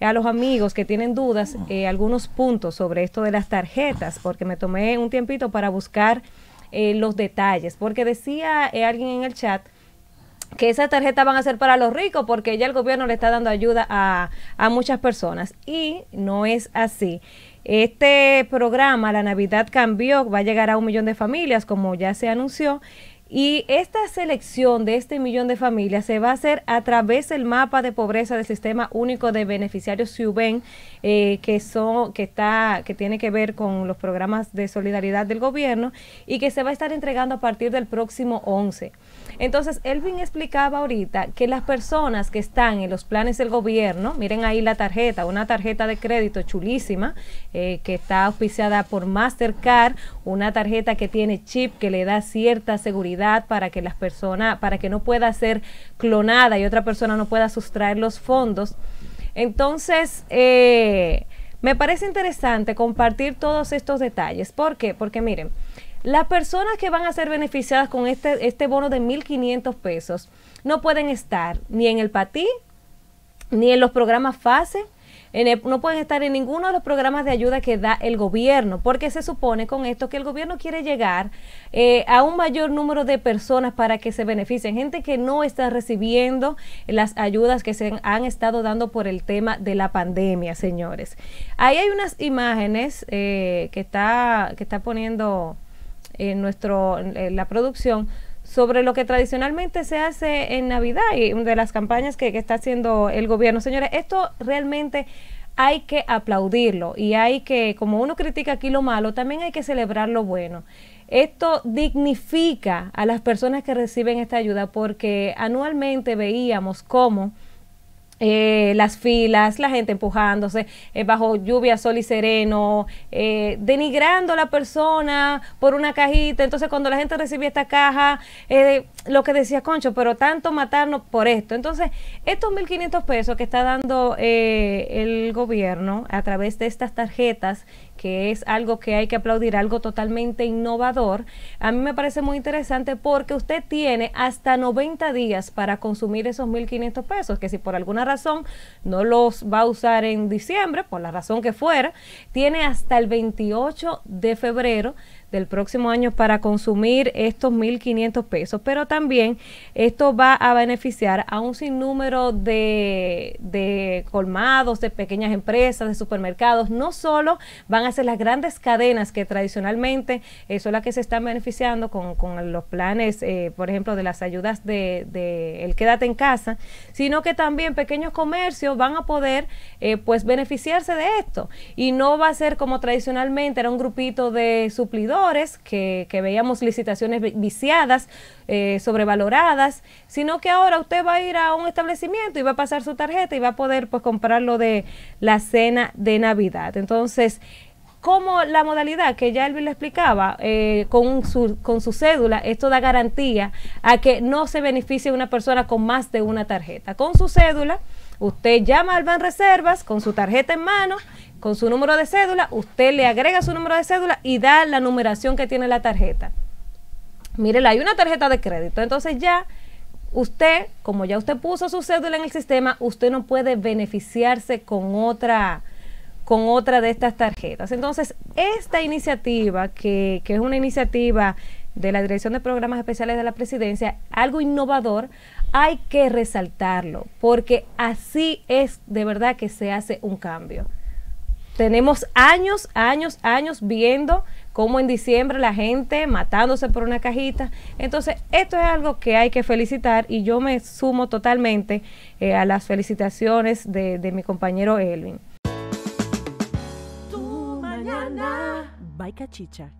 A los amigos que tienen dudas, eh, algunos puntos sobre esto de las tarjetas, porque me tomé un tiempito para buscar eh, los detalles, porque decía eh, alguien en el chat que esas tarjetas van a ser para los ricos porque ya el gobierno le está dando ayuda a, a muchas personas y no es así. Este programa, La Navidad Cambió, va a llegar a un millón de familias, como ya se anunció, y esta selección de este millón de familias se va a hacer a través del mapa de pobreza del Sistema Único de Beneficiarios SUBEN, eh, que, son, que, está, que tiene que ver con los programas de solidaridad del gobierno y que se va a estar entregando a partir del próximo 11. Entonces, Elvin explicaba ahorita que las personas que están en los planes del gobierno, miren ahí la tarjeta, una tarjeta de crédito chulísima, eh, que está auspiciada por Mastercard, una tarjeta que tiene chip que le da cierta seguridad para que las personas, para que no pueda ser clonada y otra persona no pueda sustraer los fondos. Entonces, eh, me parece interesante compartir todos estos detalles. ¿Por qué? Porque miren, las personas que van a ser beneficiadas con este, este bono de 1.500 pesos no pueden estar ni en el PATI, ni en los programas FASE, no pueden estar en ninguno de los programas de ayuda que da el gobierno, porque se supone con esto que el gobierno quiere llegar eh, a un mayor número de personas para que se beneficien, gente que no está recibiendo las ayudas que se han estado dando por el tema de la pandemia, señores. Ahí hay unas imágenes eh, que, está, que está poniendo en eh, nuestro, la producción sobre lo que tradicionalmente se hace en Navidad y de las campañas que, está haciendo el gobierno. Señores, esto realmente hay que aplaudirlo y hay que, como uno critica aquí lo malo, también hay que celebrar lo bueno. Esto dignifica a las personas que reciben esta ayuda porque anualmente veíamos cómo eh, las filas, la gente empujándose eh, bajo lluvia, sol y sereno, eh, denigrando a la persona por una cajita. Entonces cuando la gente recibía esta caja, lo que decía Concho, pero tanto matarnos por esto. Entonces, estos 1.500 pesos que está dando el gobierno a través de estas tarjetas que es algo que hay que aplaudir, algo totalmente innovador. A mí me parece muy interesante porque usted tiene hasta 90 días para consumir esos 1.500 pesos, que si por alguna razón razón no los va a usar en diciembre, por la razón que fuera, tiene hasta el 28 de febrero del próximo año para consumir estos 1.500 pesos, pero también esto va a beneficiar a un sinnúmero de, colmados, de pequeñas empresas, de supermercados. No solo van a ser las grandes cadenas que tradicionalmente son las que se están beneficiando con, los planes, eh, por ejemplo, de las ayudas de, el quédate en casa, sino que también pequeñas pequeños comercios van a poder eh, pues beneficiarse de esto y no va a ser como tradicionalmente era un grupito de suplidores que, que veíamos licitaciones viciadas, eh, sobrevaloradas, sino que ahora usted va a ir a un establecimiento y va a pasar su tarjeta y va a poder pues lo de la cena de Navidad. Entonces, como la modalidad que ya él le explicaba, eh, con, su, con su cédula, esto da garantía a que no se beneficie una persona con más de una tarjeta. Con su cédula, usted llama al reservas con su tarjeta en mano, con su número de cédula, usted le agrega su número de cédula y da la numeración que tiene la tarjeta. Mírela, hay una tarjeta de crédito, entonces ya usted, como ya usted puso su cédula en el sistema, usted no puede beneficiarse con otra con otra de estas tarjetas. Entonces, esta iniciativa, que, es una iniciativa de la Dirección de Programas Especiales de la Presidencia, algo innovador, hay que resaltarlo, porque así es de verdad que se hace un cambio. Tenemos años, años, años viendo cómo en diciembre la gente matándose por una cajita. Entonces, esto es algo que hay que felicitar y yo me sumo totalmente eh, a las felicitaciones de, de mi compañero Elvin. cachicha.